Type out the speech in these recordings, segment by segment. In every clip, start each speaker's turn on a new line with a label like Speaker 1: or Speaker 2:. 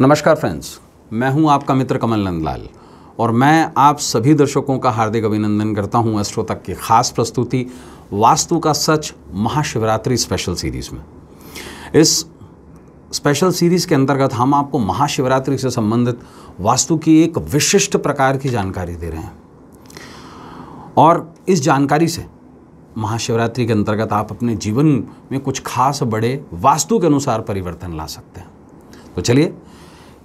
Speaker 1: नमस्कार फ्रेंड्स मैं हूं आपका मित्र कमल नंदलाल और मैं आप सभी दर्शकों का हार्दिक अभिनंदन करता हूं अस्ट्रो तक की खास प्रस्तुति वास्तु का सच महाशिवरात्रि स्पेशल सीरीज़ में इस स्पेशल सीरीज़ के अंतर्गत हम आपको महाशिवरात्रि से संबंधित वास्तु की एक विशिष्ट प्रकार की जानकारी दे रहे हैं और इस जानकारी से महाशिवरात्रि के अंतर्गत आप अपने जीवन में कुछ खास बड़े वास्तु के अनुसार परिवर्तन ला सकते हैं तो चलिए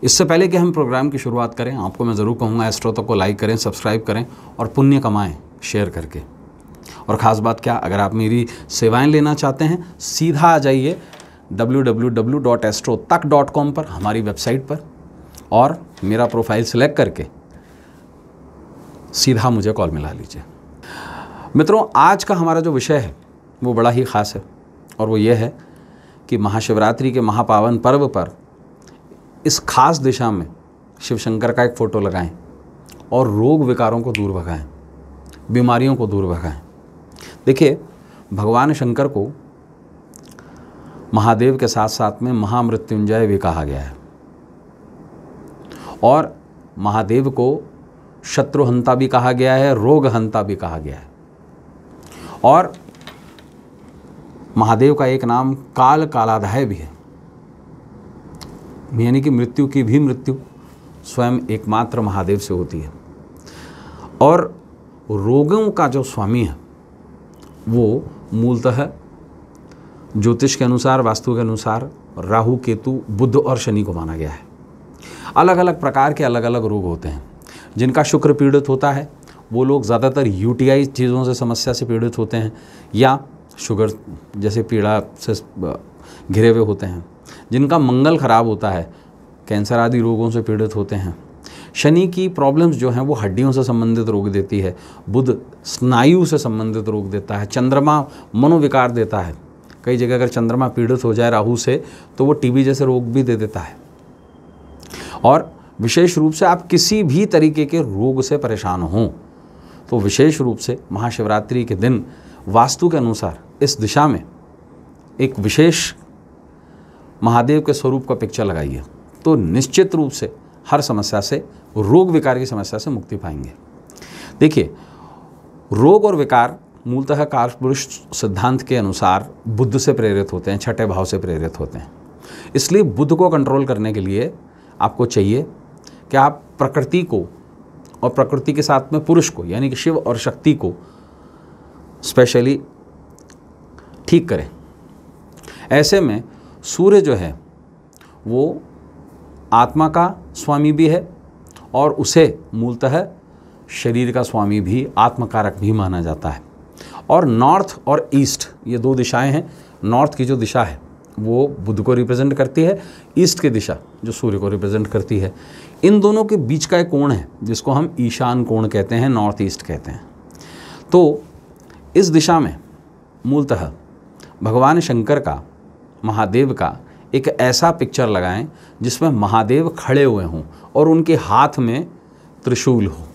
Speaker 1: इससे पहले कि हम प्रोग्राम की शुरुआत करें आपको मैं ज़रूर कहूँगा एस्ट्रो तक को लाइक करें सब्सक्राइब करें और पुण्य कमाएँ शेयर करके और ख़ास बात क्या अगर आप मेरी सेवाएं लेना चाहते हैं सीधा आ जाइए डब्ल्यू पर हमारी वेबसाइट पर और मेरा प्रोफाइल सिलेक्ट करके सीधा मुझे कॉल मिला लीजिए मित्रों आज का हमारा जो विषय है वो बड़ा ही ख़ास है और वो ये है कि महाशिवरात्रि के महापावन पर्व पर इस खास दिशा में शिव शंकर का एक फ़ोटो लगाएं और रोग विकारों को दूर भगाएं बीमारियों को दूर भगाएं देखिए भगवान शंकर को महादेव के साथ साथ में महामृत्युंजय भी कहा गया है और महादेव को शत्रुहंता भी कहा गया है रोगहंता भी कहा गया है और महादेव का एक नाम काल कालाध्याय भी है यानी कि मृत्यु की भी मृत्यु स्वयं एकमात्र महादेव से होती है और रोगों का जो स्वामी है वो मूलतः ज्योतिष के अनुसार वास्तु के अनुसार राहु केतु बुद्ध और शनि को माना गया है अलग अलग प्रकार के अलग अलग रोग होते हैं जिनका शुक्र पीड़ित होता है वो लोग ज़्यादातर यूटीआई चीज़ों से समस्या से पीड़ित होते हैं या शुगर जैसे पीड़ा से घिरे हुए होते हैं जिनका मंगल खराब होता है कैंसर आदि रोगों से पीड़ित होते हैं शनि की प्रॉब्लम्स जो हैं वो हड्डियों से संबंधित रोग देती है बुध स्नायु से संबंधित रोग देता है चंद्रमा मनोविकार देता है कई जगह अगर चंद्रमा पीड़ित हो जाए राहु से तो वो टीबी जैसे रोग भी दे देता है और विशेष रूप से आप किसी भी तरीके के रोग से परेशान हों तो विशेष रूप से महाशिवरात्रि के दिन वास्तु के अनुसार इस दिशा में एक विशेष महादेव के स्वरूप का पिक्चर लगाइए तो निश्चित रूप से हर समस्या से रोग विकार की समस्या से मुक्ति पाएंगे देखिए रोग और विकार मूलतः पुरुष सिद्धांत के अनुसार बुद्ध से प्रेरित होते हैं छठे भाव से प्रेरित होते हैं इसलिए बुद्ध को कंट्रोल करने के लिए आपको चाहिए कि आप प्रकृति को और प्रकृति के साथ में पुरुष को यानी कि शिव और शक्ति को स्पेशली ठीक करें ऐसे में सूर्य जो है वो आत्मा का स्वामी भी है और उसे मूलतः शरीर का स्वामी भी आत्मकारक भी माना जाता है और नॉर्थ और ईस्ट ये दो दिशाएं हैं नॉर्थ की जो दिशा है वो बुद्ध को रिप्रेजेंट करती है ईस्ट की दिशा जो सूर्य को रिप्रेजेंट करती है इन दोनों के बीच का एक कोण है जिसको हम ईशान कोण कहते हैं नॉर्थ ईस्ट कहते हैं तो इस दिशा में मूलतः भगवान शंकर का महादेव का एक ऐसा पिक्चर लगाएं जिसमें महादेव खड़े हुए हों और उनके हाथ में त्रिशूल हो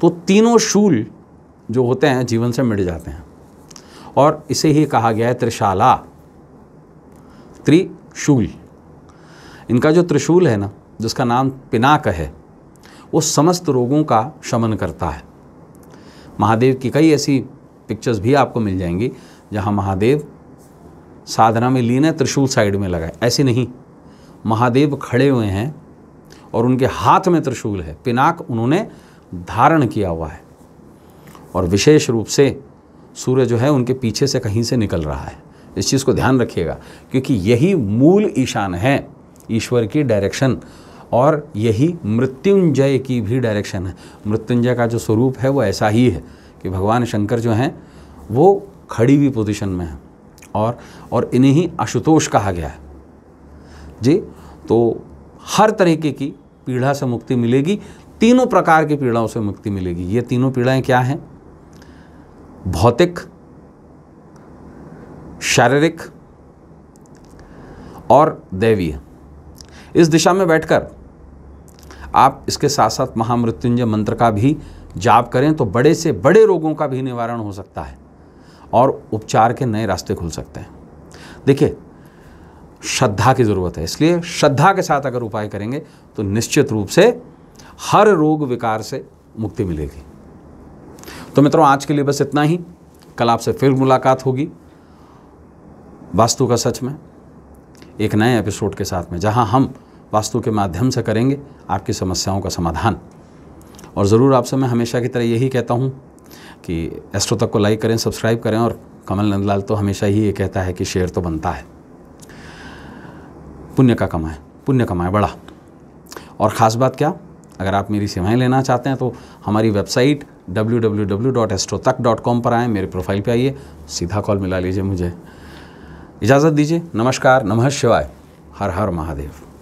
Speaker 1: तो तीनों शूल जो होते हैं जीवन से मिट जाते हैं और इसे ही कहा गया है त्रिशाला त्रिशूल इनका जो त्रिशूल है ना जिसका नाम पिनाक है वो समस्त रोगों का शमन करता है महादेव की कई ऐसी पिक्चर्स भी आपको मिल जाएंगी जहाँ महादेव साधना में लीन है त्रिशूल साइड में लगाए ऐसे नहीं महादेव खड़े हुए हैं और उनके हाथ में त्रिशूल है पिनाक उन्होंने धारण किया हुआ है और विशेष रूप से सूर्य जो है उनके पीछे से कहीं से निकल रहा है इस चीज़ को ध्यान रखिएगा क्योंकि यही मूल ईशान है ईश्वर की डायरेक्शन और यही मृत्युंजय की भी डायरेक्शन है मृत्युंजय का जो स्वरूप है वो ऐसा ही है कि भगवान शंकर जो हैं वो खड़ी हुई पोजिशन में हैं और और इन्हें ही आशुतोष कहा गया है जी तो हर तरीके की पीड़ा से मुक्ति मिलेगी तीनों प्रकार की पीड़ाओं से मुक्ति मिलेगी ये तीनों पीड़ाएं क्या हैं भौतिक शारीरिक और दैवीय इस दिशा में बैठकर आप इसके साथ साथ महामृत्युंजय मंत्र का भी जाप करें तो बड़े से बड़े रोगों का भी निवारण हो सकता है और उपचार के नए रास्ते खुल सकते हैं देखिए श्रद्धा की ज़रूरत है इसलिए श्रद्धा के साथ अगर उपाय करेंगे तो निश्चित रूप से हर रोग विकार से मुक्ति मिलेगी तो मित्रों आज के लिए बस इतना ही कल आपसे फिर मुलाकात होगी वास्तु का सच में एक नए एपिसोड के साथ में जहां हम वास्तु के माध्यम से करेंगे आपकी समस्याओं का समाधान और ज़रूर आपसे मैं हमेशा की तरह यही कहता हूँ कि एस्ट्रो तक को लाइक करें सब्सक्राइब करें और कमल नंदलाल तो हमेशा ही ये कहता है कि शेयर तो बनता है पुण्य का कमाएं पुण्य कमाएं बड़ा और ख़ास बात क्या अगर आप मेरी सेवाएं लेना चाहते हैं तो हमारी वेबसाइट www.astrotak.com पर आएँ मेरे प्रोफाइल पे आइए सीधा कॉल मिला लीजिए मुझे इजाज़त दीजिए नमस्कार नमः शिवाय हर हर महादेव